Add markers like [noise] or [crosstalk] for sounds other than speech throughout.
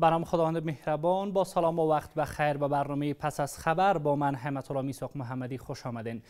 برام خداوند مهربان با سلام و وقت و خیر به برنامه پس از خبر با من همت الله میساق محمدی خوش آمدین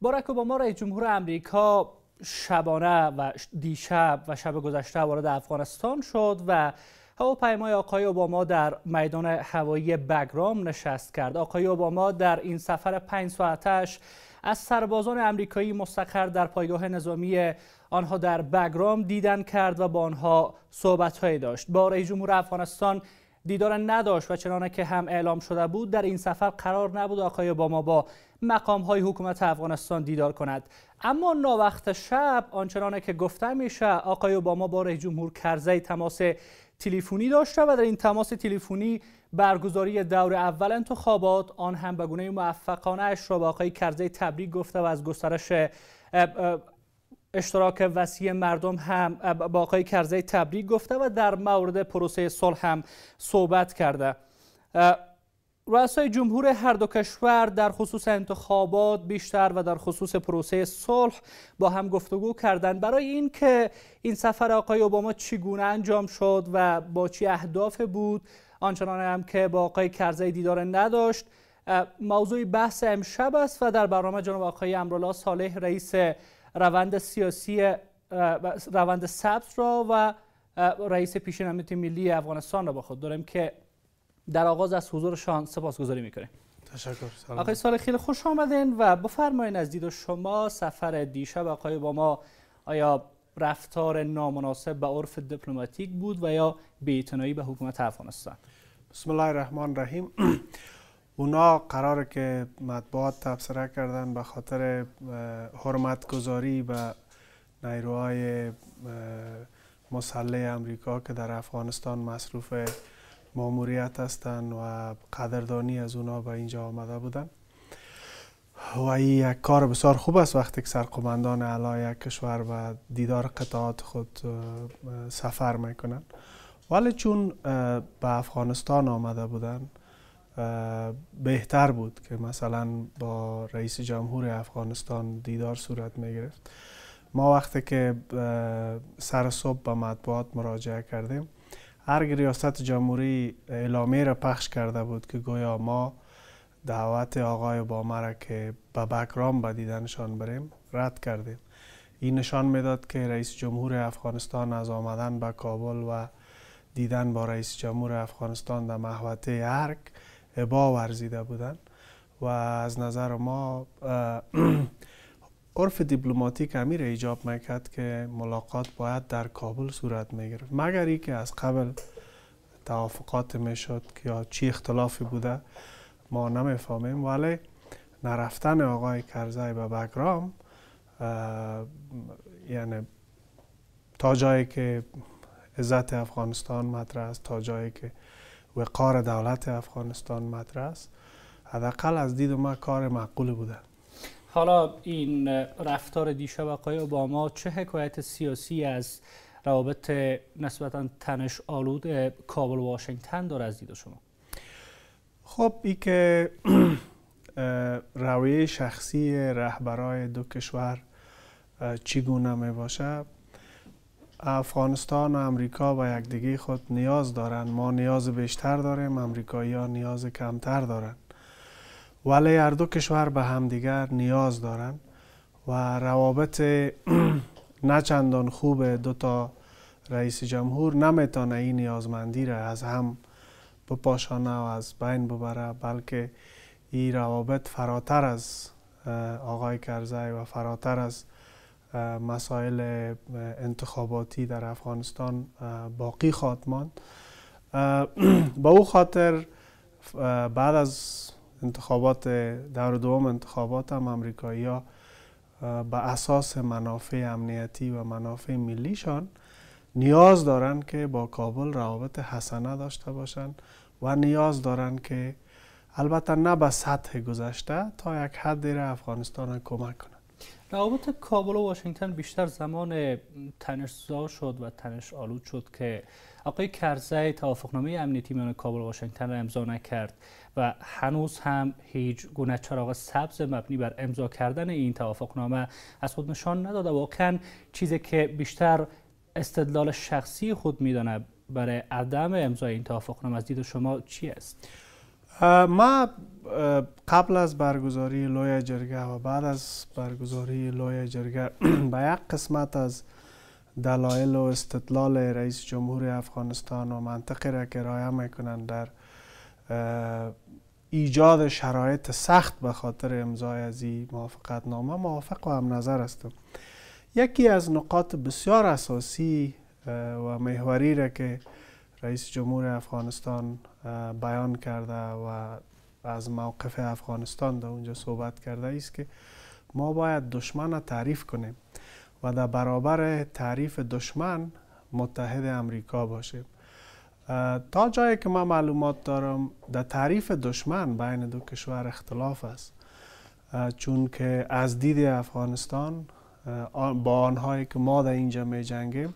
بارک اوباما رئیس جمهور امریکا شبانه و دیشب و شب گذشته وارد افغانستان شد و هواپیمای آقای اوباما در میدان هوایی بگرام نشست کرد آقای اوباما در این سفر پنج ساعتش از سربازان امریکایی مستقر در پایگاه نظامی آنها در بگرام دیدن کرد و با آنها صحبتهایی داشت با رئیس جمهور افغانستان دیدار نداشت و چنانه که هم اعلام شده بود در این سفر قرار نبود آقای اوباما با مقام های حکومت افغانستان دیدار کند اما ناوقت شب آنچنانه که گفته میشه آقای اوباما با رئیس جمهور کرزی تماس تلفنی داشته و در این تماس تلفنی برگزاری دور اول انتخابات آن هم به گونه موفقانه اش را با آقای کرزی تبریک گفته و از گسترش اشتراک وسیع مردم هم با آقای کرزی تبریک گفته و در مورد پروسه صلح هم صحبت کرده رؤسای جمهور هر دو کشور در خصوص انتخابات بیشتر و در خصوص پروسه صلح با هم گفتگو کردند برای اینکه این سفر آقای اوباما چگونه انجام شد و با چه اهداف بود آنچنان هم که با آقای کرزی دیدار نداشت موضوع بحث امشب است و در برنامه جناب آقای امرالله صالح رئیس روند سیاسی روند سبز را و رئیس پیشین امنیت ملی افغانستان را با خود داریم که در آغاز از حضورشان سپاسگزاری میکنیم تشکر سلام آقای سال خیلی خوش آمدین و بفرمایین از دید شما سفر دیشب آقای با ما آیا رفتار نامناسب به عرف دیپلماتیک بود و یا بیتنایی به حکومت افغانستان بسم الله الرحمن الرحیم [clears throat] اونا قرار که مطبوعات تبصره کردن به خاطر حرمت گذاری به نیروهای مسلح امریکا که در افغانستان مصروف ماموریت هستند و قدردانی از اونا به اینجا آمده بودن و این یک کار بسیار خوب است وقتی که سرقومندان اعلی یک کشور و دیدار قطعات خود سفر میکنن ولی چون به افغانستان آمده بودن بهتر بود که مثلا با رئیس جمهور افغانستان دیدار صورت می گرفت ما وقتی که سر صبح به مطبوعات مراجعه کردیم ارگ ریاست جمهوری اعلامی را پخش کرده بود که گویا ما دعوت آقای با که به بکرام به دیدنشان بریم رد کردیم این نشان میداد که رئیس جمهور افغانستان از آمدن به کابل و دیدن با رئیس جمهور افغانستان در محوطه ارک عبا ورزیده بودن و از نظر ما [clears throat] عرف دیپلماتیک امیر ایجاب میکرد که ملاقات باید در کابل صورت میگرفت مگر ای که از قبل توافقات میشد یا چی اختلافی بوده ما نمیفهمیم ولی نرفتن آقای کرزی به بگرام یعنی تا جایی که عزت افغانستان مطرح است تا جایی که وقار دولت افغانستان مطرح است حداقل از دید ما کار معقول بوده حالا این رفتار دیشب آقای اوباما چه حکایت سیاسی از روابط نسبتا تنش آلود کابل و واشنگتن داره از دید شما خب ای که [clears throat] رویه شخصی رهبرای دو کشور چگونه می باشه افغانستان و امریکا یک دیگه خود نیاز دارن ما نیاز بیشتر داریم امریکایی ها نیاز کمتر دارند ولی هر دو کشور به همدیگر نیاز دارن و روابط [clears throat] نچندان خوب دو تا رئیس جمهور نمیتونه این نیازمندی را از هم بپاشانه و از بین ببره بلکه این روابط فراتر از آقای کرزی و فراتر از مسائل انتخاباتی در افغانستان باقی خواهد ماند [clears throat] با او خاطر بعد از انتخابات دور دوم انتخابات هم امریکایی ها به اساس منافع امنیتی و منافع ملیشان نیاز دارند که با کابل روابط حسنه داشته باشند و نیاز دارند که البته نه به سطح گذشته تا یک حد را افغانستان کمک کنند روابط کابل و واشنگتن بیشتر زمان تنشزا شد و تنش آلود شد که آقای کرزی توافقنامه امنیتی میان کابل و واشنگتن را امضا نکرد و هنوز هم هیچ گونه چراغ سبز مبنی بر امضا کردن این توافقنامه از خود نشان نداده واقعا چیزی که بیشتر استدلال شخصی خود میدانه برای عدم امضای این توافقنامه از دید شما چی است ما قبل از برگزاری لویه جرگه و بعد از برگزاری لویه جرگه [clears throat] به یک قسمت از دلایل و استدلال رئیس جمهور افغانستان و منطقی را که رایه میکنند در ایجاد شرایط سخت به خاطر امضای از این موافقت نامه موافق و هم نظر هستم یکی از نقاط بسیار اساسی و محوری را که رئیس جمهور افغانستان بیان کرده و از موقف افغانستان در اونجا صحبت کرده است که ما باید دشمن تعریف کنیم و در برابر تعریف دشمن متحد امریکا باشیم تا جایی که ما معلومات دارم در تعریف دشمن بین دو کشور اختلاف است چون که از دید افغانستان با آنهایی که ما در اینجا می جنگیم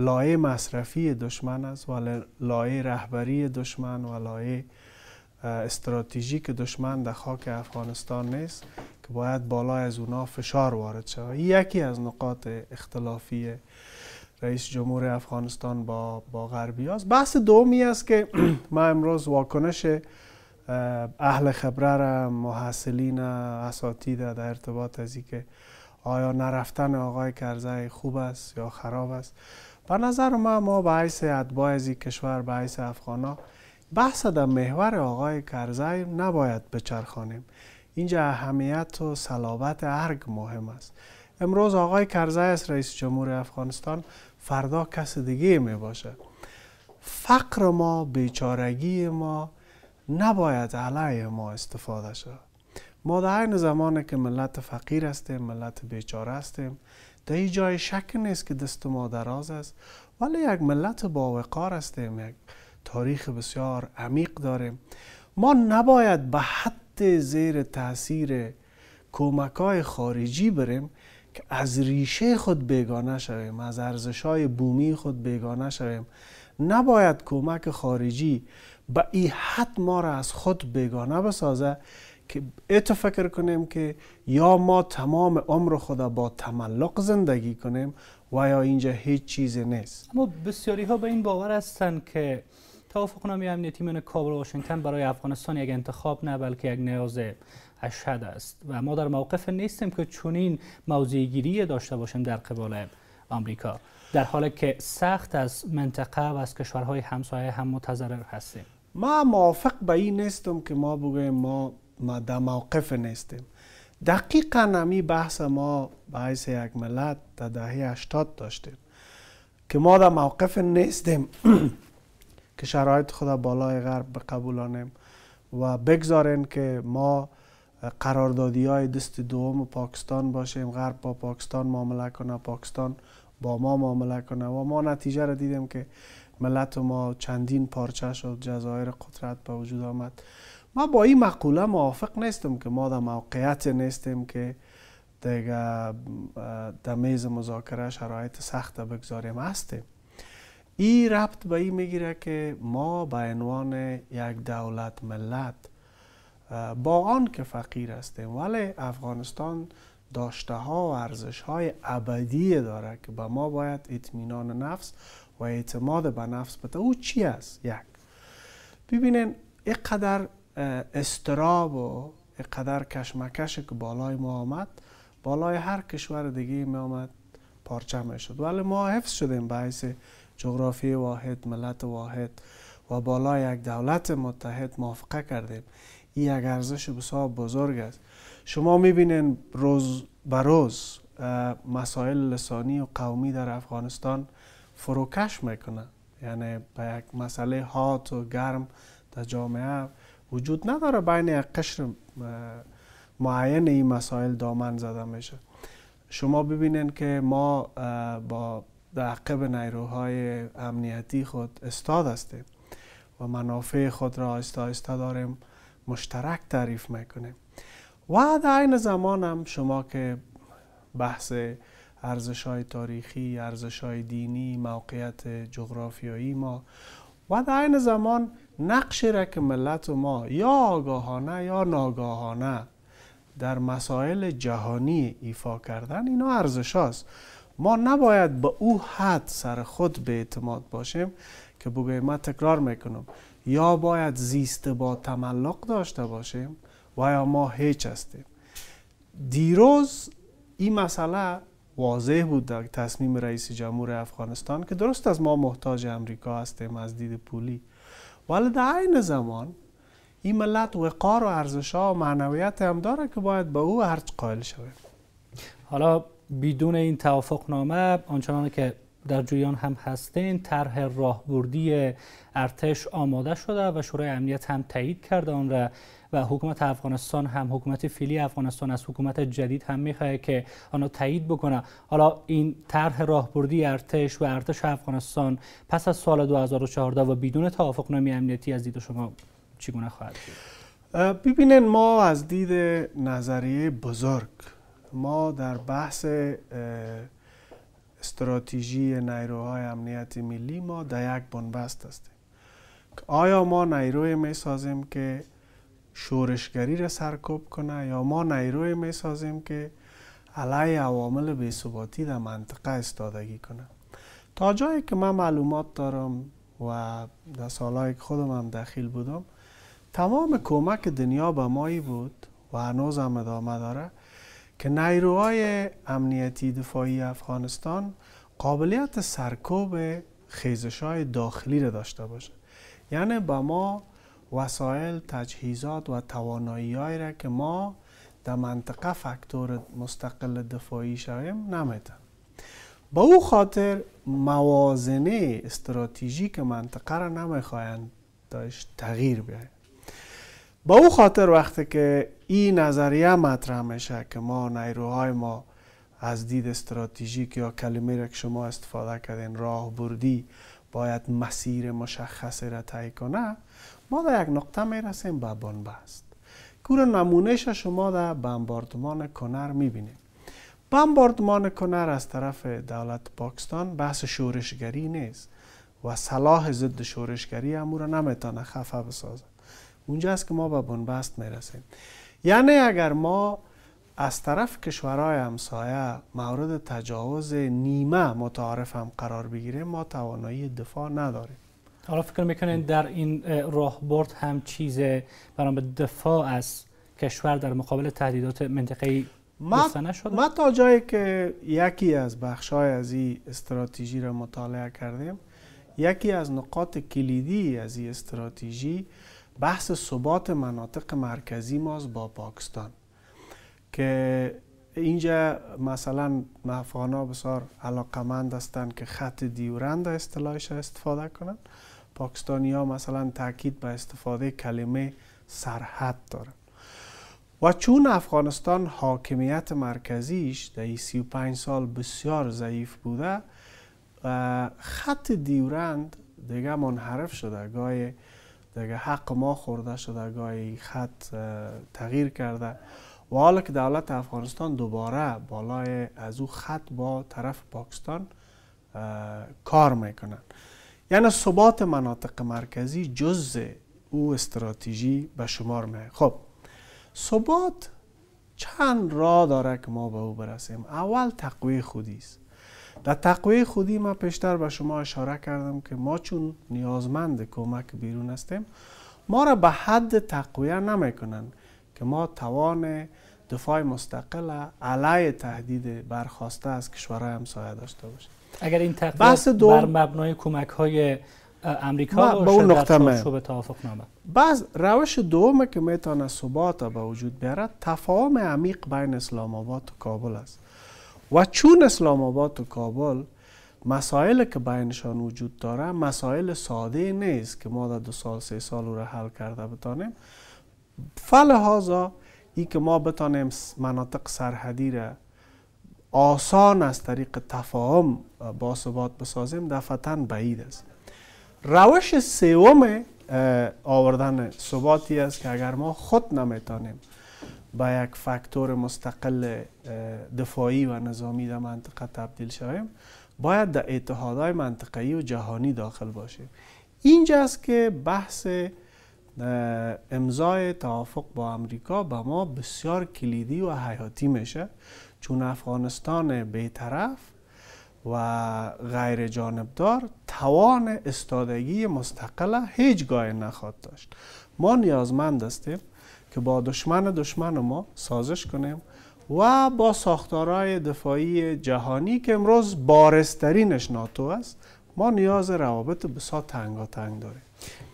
لایه مصرفی دشمن است و لایه رهبری دشمن و لایه استراتژیک دشمن در خاک افغانستان نیست که باید بالا از اونا فشار وارد شود یکی از نقاط اختلافی رئیس جمهور افغانستان با با غربی است بحث دومی است که [clears throat] ما امروز واکنش اهل خبره را محصلین اساتید در ارتباط از که آیا نرفتن آقای کرزی خوب است یا خراب است به نظر ما ما به حیث اتباع از کشور به حیث افغانا بحث در محور آقای کرزی نباید بچرخانیم اینجا اهمیت و صلابت ارگ مهم است امروز آقای کرزی است رئیس جمهور افغانستان فردا کس دیگه می باشه. فقر ما بیچارگی ما نباید علیه ما استفاده شد ما در این زمان که ملت فقیر هستیم ملت بیچاره هستیم در این جای شک نیست که دست ما دراز است ولی یک ملت با وقار هستیم یک تاریخ بسیار عمیق داریم ما نباید به حد زیر تاثیر کمک های خارجی بریم که از ریشه خود بیگانه شویم از ارزش های بومی خود بیگانه شویم نباید کمک خارجی به این حد ما را از خود بیگانه بسازه که فکر کنیم که یا ما تمام عمر خدا با تملق زندگی کنیم و یا اینجا هیچ چیزی نیست اما بسیاری ها به این باور هستند که توافق نامی امنیتی من کابل و واشنگتن برای افغانستان یک انتخاب نه بلکه یک نیاز اشد است و ما در موقف نیستیم که چنین موضع گیری داشته باشیم در قبال آمریکا در حالی که سخت از منطقه و از کشورهای همسایه هم متضرر هستیم ما موافق به این نیستم که ما بگوییم ما ما در موقف نیستیم دقیقا نمی بحث ما باعث یک ملت در دهه اشتاد داشتیم که ما در موقف نیستیم [clears throat] که شرایط خود بالای غرب بقبولانیم و بگذارین که ما قراردادی های دست دوم پاکستان باشیم غرب با پاکستان معامله کنه پاکستان با ما معامله کنه و ما نتیجه را دیدیم که ملت ما چندین پارچه شد جزایر قدرت به وجود آمد ما با این مقوله موافق نیستم که ما در موقعیت نیستیم که دیگه در میز مذاکره شرایط سخت بگذاریم هستیم این ربط به این میگیره که ما به عنوان یک دولت ملت با آن که فقیر هستیم ولی افغانستان داشته ها و ارزش های ابدی داره که به ما باید اطمینان نفس و اعتماد به نفس بده او چی است یک ببینین اینقدر استراب و قدر کشمکش که بالای ما آمد بالای هر کشور دیگه می آمد پارچه می شد ولی ما حفظ شدیم به جغرافی واحد ملت واحد و بالای یک دولت متحد موافقه کردیم این یک ارزش بسیار بزرگ است شما بینین روز به روز مسائل لسانی و قومی در افغانستان فروکش میکنه یعنی به یک مسئله هات و گرم در جامعه وجود نداره بین قشر معین این مسائل دامن زده میشه شما ببینین که ما با عقب نیروهای امنیتی خود استاد هستیم و منافع خود را آیستا آیستا داریم مشترک تعریف میکنیم و در این زمان هم شما که بحث ارزش های تاریخی، ارزش های دینی، موقعیت جغرافیایی ما و در این زمان نقشی را که ملت ما یا آگاهانه یا ناگاهانه در مسائل جهانی ایفا کردن اینا ارزش ما نباید به او حد سر خود به اعتماد باشیم که بگویم من تکرار میکنم یا باید زیست با تملق داشته باشیم و یا ما هیچ هستیم دیروز این مسئله واضح بود در تصمیم رئیس جمهور افغانستان که درست از ما محتاج امریکا هستیم از دید پولی ولی در عین زمان این ملت وقار و ارزش و معنویت هم داره که باید به با او هرچ قائل شویم حالا بدون این توافق نامه آنچنان که در جویان هم هستین طرح راهبردی ارتش آماده شده و شورای امنیت هم تایید کرده آن را و حکومت افغانستان هم حکومت فیلی افغانستان از حکومت جدید هم میخواه که آنها تایید بکنه حالا این طرح راهبردی ارتش و ارتش افغانستان پس از سال 2014 و بدون توافق نامی امنیتی از دید شما چگونه خواهد شد؟ ببینن ما از دید نظریه بزرگ ما در بحث استراتژی نیروهای امنیتی ملی ما در یک بنبست هستیم آیا ما نیروی می سازیم که شورشگری را سرکوب کنه یا ما نیروی می سازیم که علیه عوامل بیثباتی در منطقه استادگی کنه تا جایی که من معلومات دارم و در سالهایی که خودم هم دخیل بودم تمام کمک دنیا به مایی بود و هنوز هم ادامه داره که نیروهای امنیتی دفاعی افغانستان قابلیت سرکوب خیزش های داخلی را داشته باشه یعنی با ما وسایل تجهیزات و توانایی را که ما در منطقه فکتور مستقل دفاعی شویم نمیتن به او خاطر موازنه استراتژیک منطقه را نمیخواین داشت تغییر بیاید به او خاطر وقتی که این نظریه مطرح میشه که ما نیروهای ما از دید استراتژیک یا کلمه را که شما استفاده کردین راه بردی باید مسیر مشخصی را طی کنه ما در یک نقطه میرسیم به بنبست کور نمونهش شما در بمباردمان کنر میبینیم بمباردمان کنر از طرف دولت پاکستان بحث شورشگری نیست و صلاح ضد شورشگری هم را نمیتونه خفه بسازه اونجا است که ما به بنبست میرسیم یعنی اگر ما از طرف کشورهای همسایه مورد تجاوز نیمه متعارف هم قرار بگیریم ما توانایی دفاع نداریم حالا فکر میکنین در این راهبرد هم چیز برام دفاع از کشور در مقابل تهدیدات منطقه‌ای ما, شده؟ ما تا جایی که یکی از های از این استراتژی را مطالعه کردیم یکی از نقاط کلیدی از این استراتژی بحث ثبات مناطق مرکزی ماست با پاکستان که اینجا مثلا بسار بسیار علاقمند هستند که خط دیورند اصطلاحش استفاده کنند پاکستانی ها مثلا تاکید به استفاده کلمه سرحد دارند و چون افغانستان حاکمیت مرکزیش در 35 سال بسیار ضعیف بوده خط دیورند دیگه منحرف شده گاهی دیگه حق ما خورده شده گاهی خط تغییر کرده و حالا که دولت افغانستان دوباره بالای از او خط با طرف پاکستان کار میکنن یعنی ثبات مناطق مرکزی جز او استراتژی به شمار می خب ثبات چند راه داره که ما به او برسیم اول تقوی خودی است در تقوی خودی ما پیشتر به شما اشاره کردم که ما چون نیازمند کمک بیرون هستیم ما را به حد تقویه نمیکنن که ما توان دفاع مستقل علیه تهدید برخواسته از کشورهای همسایه داشته باشیم اگر این تقویه دو... بر مبنای کمک های امریکا به اون نقطه توافق نامه بعض روش دومه که میتونه ثبات به وجود بیارد تفاهم عمیق بین اسلام آباد و کابل است و چون اسلام آباد و کابل مسائل که بینشان وجود داره مسائل ساده نیست که ما در دو سال سه سال رو حل کرده بتانیم فلحاظا ای که ما بتانیم مناطق سرحدی را آسان از طریق تفاهم با ثبات بسازیم دفتا بعید است روش سوم آوردن ثباتی است که اگر ما خود نمیتانیم به یک فاکتور مستقل دفاعی و نظامی در منطقه تبدیل شویم باید در اتحادهای منطقه‌ای و جهانی داخل باشیم اینجا است که بحث امضای توافق با امریکا به ما بسیار کلیدی و حیاتی میشه چون افغانستان بیطرف و غیر جانبدار توان استادگی مستقله هیچگاه نخواد داشت ما نیازمند هستیم که با دشمن دشمن ما سازش کنیم و با ساختارهای دفاعی جهانی که امروز بارسترینش ناتو است ما نیاز روابط بسا تنگ داریم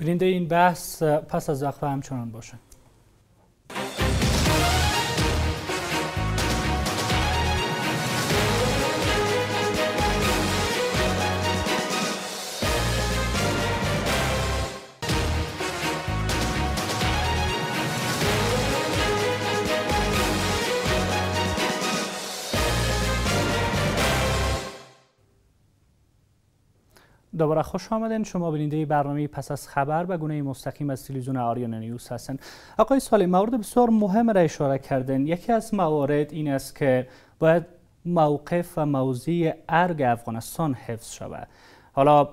برینده این بحث پس از وقفه همچنان باشه دوباره خوش آمدین شما بیننده برنامه پس از خبر به گونه مستقیم از تلویزیون آریان نیوز هستن. آقای سالی مورد بسیار مهم را اشاره کردن یکی از موارد این است که باید موقف و موضی ارگ افغانستان حفظ شود حالا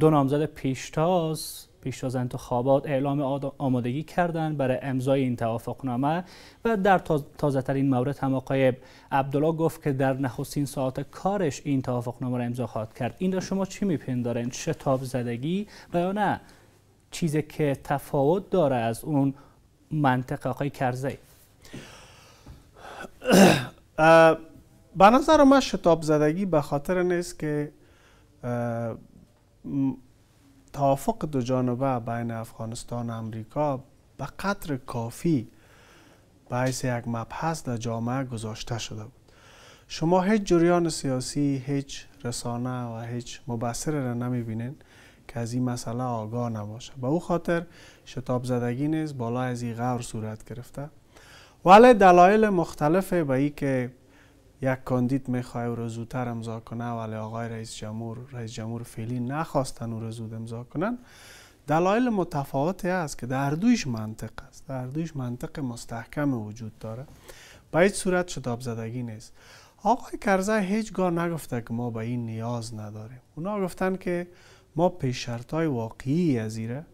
دو نامزد پیشتاز پیش از انتخابات اعلام آمادگی کردند برای امضای این توافقنامه و در تازه ترین مورد هم آقای عبدالله گفت که در نخستین ساعت کارش این توافقنامه را امضا خواهد کرد این را شما چی میپندارین شتاب زدگی و یا نه چیزی که تفاوت داره از اون منطق آقای کرزی به نظر من شتاب زدگی به خاطر نیست که توافق دو جانبه بین افغانستان و امریکا به قدر کافی باعث یک مبحث در جامعه گذاشته شده بود شما هیچ جریان سیاسی هیچ رسانه و هیچ مبصر را نمی بینین که از این مسئله آگاه نباشه به او خاطر شتاب زدگی نیز بالا از این غور صورت گرفته ولی دلایل مختلف به ای که یک کاندید میخواه او را زودتر امضا کنه ولی آقای رئیس جمهور رئیس جمهور فعلی نخواستن او را زود امضا کنن دلایل متفاوتی است که در دویش منطق است در دویش منطق مستحکم وجود داره به هیچ صورت شتاب زدگی نیست آقای کرزه هیچگاه نگفته که ما به این نیاز نداریم اونا گفتن که ما پیش شرطای واقعی ازیره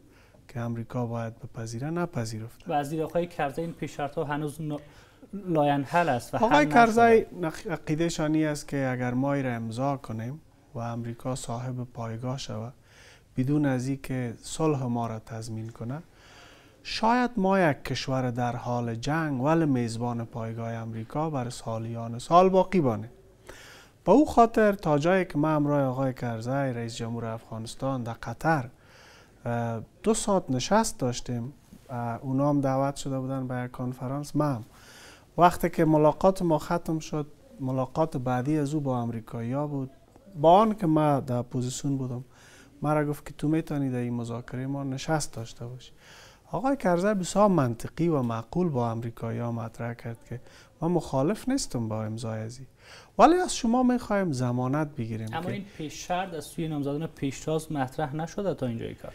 که امریکا باید بپذیره نپذیرفته و آقای کرزه این پیش هنوز لاینحل است و آقای کرزای عقیده شانی است که اگر ما را امضا کنیم و امریکا صاحب پایگاه شود بدون از که صلح ما را تضمین کنه شاید ما یک کشور در حال جنگ ولی میزبان پایگاه امریکا بر سالیان سال باقی بانه با او خاطر تا جایی که من امرای آقای کرزای رئیس جمهور افغانستان در قطر دو ساعت نشست داشتیم اونا هم دعوت شده بودن به یک کنفرانس من وقتی که ملاقات ما ختم شد ملاقات بعدی از او با امریکایی ها بود با آن که من در پوزیسون بودم مرا گفت که تو میتونی در این مذاکره ما نشست داشته باشی آقای کرزه بسیار منطقی و معقول با امریکایی ها مطرح کرد که ما مخالف نیستم با امضای ازی ولی از شما میخوایم زمانت بگیریم اما این پیش شرد از سوی نامزدان پیشتاز مطرح نشده تا اینجای کار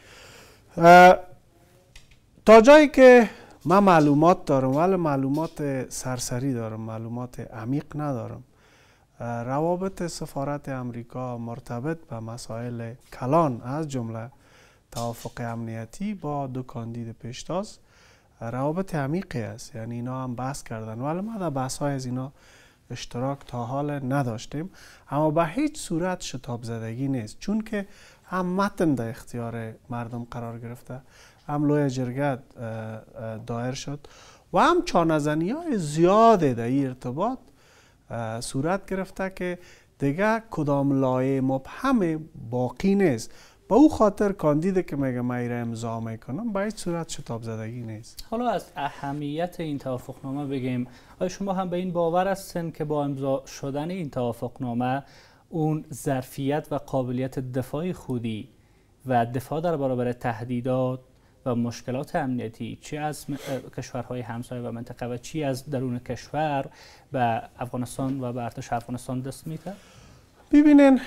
تا جایی که من معلومات دارم ولی معلومات سرسری دارم معلومات عمیق ندارم روابط سفارت امریکا مرتبط به مسائل کلان از جمله توافق امنیتی با دو کاندید پیشتاز روابط عمیقی است یعنی اینا هم بحث کردن ولی ما در بحث های از اینا اشتراک تا حال نداشتیم اما به هیچ صورت شتاب زدگی نیست چون که هم متن در اختیار مردم قرار گرفته هم لوی جرگت دایر شد و هم چانزنی های زیاده در این ارتباط صورت گرفته که دیگه کدام لایه مبهم باقی نیست به او خاطر کاندید که میگه من را امضا میکنم باید صورت شتاب زدگی نیست حالا از اهمیت این توافقنامه بگیم آیا شما هم به این باور هستین که با امضا شدن این توافقنامه اون ظرفیت و قابلیت دفاع خودی و دفاع در برابر تهدیدات و مشکلات امنیتی چه از کشورهای همسایه و منطقه و چی از درون کشور به افغانستان و به ارتش افغانستان دست میده؟ ببینین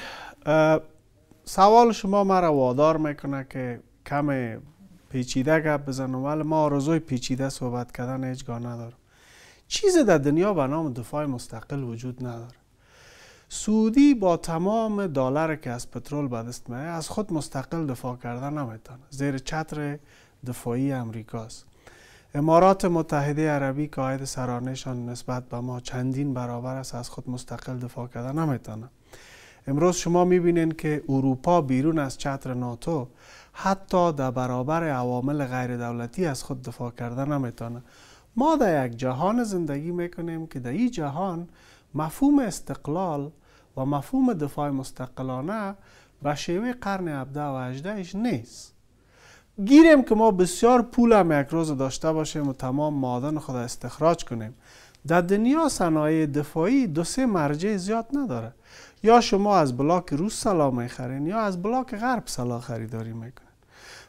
سوال شما مرا وادار میکنه که کم پیچیده گپ بزنم ولی ما آرزوی پیچیده صحبت کردن هیچگاه ندارم چیز در دنیا به نام دفاع مستقل وجود نداره سعودی با تمام دلار که از پترول به دست از خود مستقل دفاع کرده نمیتونه زیر چتر دفاعی امریکاست امارات متحده عربی که عاید سرانهشان نسبت به ما چندین برابر است از خود مستقل دفاع کرده نمیتونه امروز شما میبینین که اروپا بیرون از چتر ناتو حتی در برابر عوامل غیر دولتی از خود دفاع کرده نمیتونه ما در یک جهان زندگی میکنیم که در این جهان مفهوم استقلال و مفهوم دفاع مستقلانه به شیوه قرن 17 و 18 نیست گیریم که ما بسیار پول هم یک روز داشته باشیم و تمام مادن خود استخراج کنیم در دنیا صنایع دفاعی دو سه مرجع زیاد نداره یا شما از بلاک روس سلا میخرین یا از بلاک غرب سلا خریداری میکنین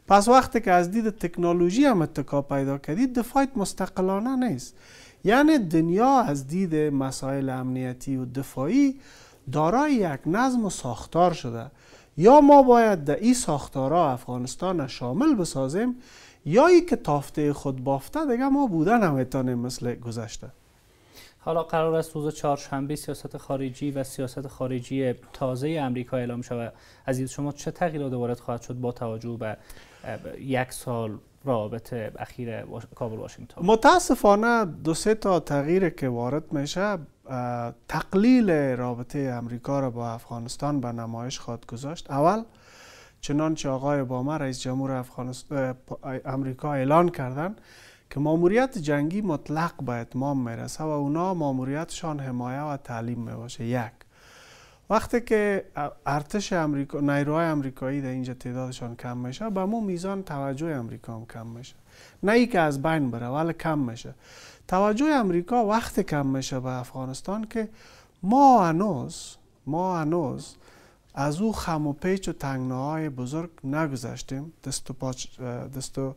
پس وقتی که از دید تکنولوژی هم اتکا پیدا کردید دفاعیت مستقلانه نیست یعنی دنیا از دید مسائل امنیتی و دفاعی دارای یک نظم و ساختار شده یا ما باید در این ساختارها افغانستان شامل بسازیم یا ای که تافته خود بافته دیگه ما بوده نمیتانیم مثل گذشته حالا قرار است روز چهارشنبه سیاست خارجی و سیاست خارجی تازه امریکا اعلام شود عزیز شما چه تغییرات وارد خواهد شد با توجه به یک سال روابط اخیر کابل واشنگتن متاسفانه دو سه تا تغییر که وارد میشه تقلیل رابطه امریکا را با افغانستان به نمایش خواد گذاشت اول چنانچه آقای اوباما رئیس جمهور افغانستان امریکا اعلان کردند که ماموریت جنگی مطلق به اتمام میرسه و اونا ماموریتشان حمایه و تعلیم میباشه یک وقتی که ارتش امریکا نیروهای امریکایی در اینجا تعدادشان کم میشه به مو میزان توجه امریکا هم کم میشه نه ای که از بین بره ولی کم میشه توجه امریکا وقت کم میشه به افغانستان که ما هنوز ما هنوز از او خم و پیچ و تنگناهای بزرگ نگذشتیم. دست و,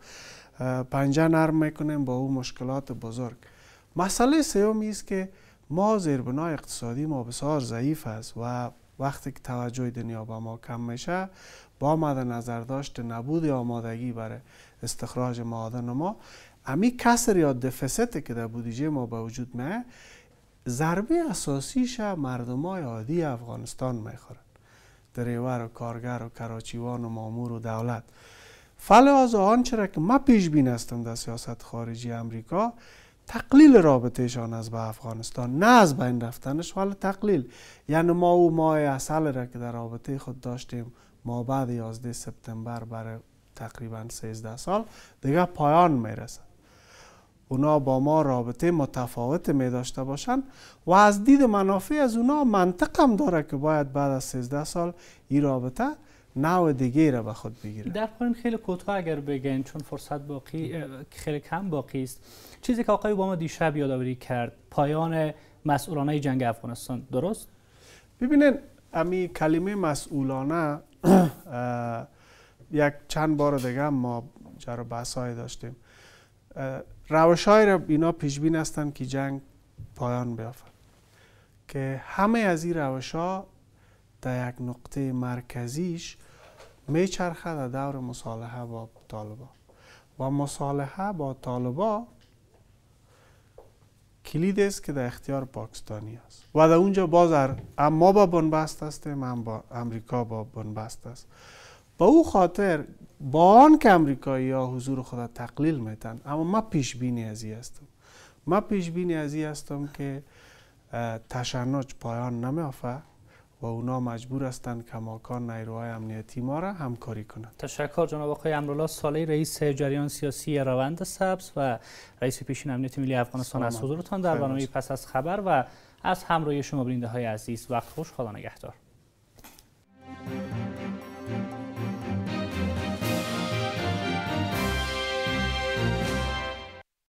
پنجه نرم میکنیم با او مشکلات بزرگ مسئله سیومی است که ما زیربنای اقتصادی ما بسیار ضعیف است و وقتی که توجه دنیا به ما کم میشه با مد نظر داشت نبود آمادگی برای استخراج معادن ما امی کسر یا دفستی که در بودیجه ما به وجود می ضربه اساسیش مردم های عادی افغانستان میخورن دریور و کارگر و کراچیوان و مامور و دولت از آنچه را که ما پیش بینستم در سیاست خارجی امریکا تقلیل رابطهشان از به افغانستان نه از بین رفتنش ولی تقلیل یعنی ما او ماه اصل را که در رابطه خود داشتیم ما بعد 11 سپتامبر برای تقریبا 13 سال دیگه پایان میرسد اونا با ما رابطه متفاوت می داشته باشند و از دید منافع از اونا منطقم داره که باید بعد از 13 سال این رابطه نو دیگه را به خود بگیره در پایین خیلی کوتاه اگر بگن چون فرصت باقی خیلی کم باقی است چیزی که آقای ما دیشب یادآوری کرد پایان مسئولانه جنگ افغانستان درست ببینن امی کلمه مسئولانه یک چند بار دیگه ما جرا بحث داشتیم روش را اینا پیش بین هستند که جنگ پایان بیافت که همه از این روش ها در یک نقطه مرکزیش میچرخه در دور مصالحه با طالبا و مصالحه با طالبا کلید است که در اختیار پاکستانی است و در اونجا باز اما با بنبست هستیم هم با امریکا با بنبست است با او خاطر با آن که امریکایی ها حضور خود تقلیل میتن اما ما پیش بینی از هستم ما پیش بینی از هستم که تشنج پایان نمیافه و اونا مجبور هستند کماکان نیروهای امنیتی ما را همکاری کنند تشکر جناب آقای امرالله سالی رئیس جریان سیاسی روند سبز و رئیس پیشین امنیت ملی افغانستان از حضورتان در برنامه پس از خبر و از همراهی شما برینده های عزیز وقت خوش خدا نگهدار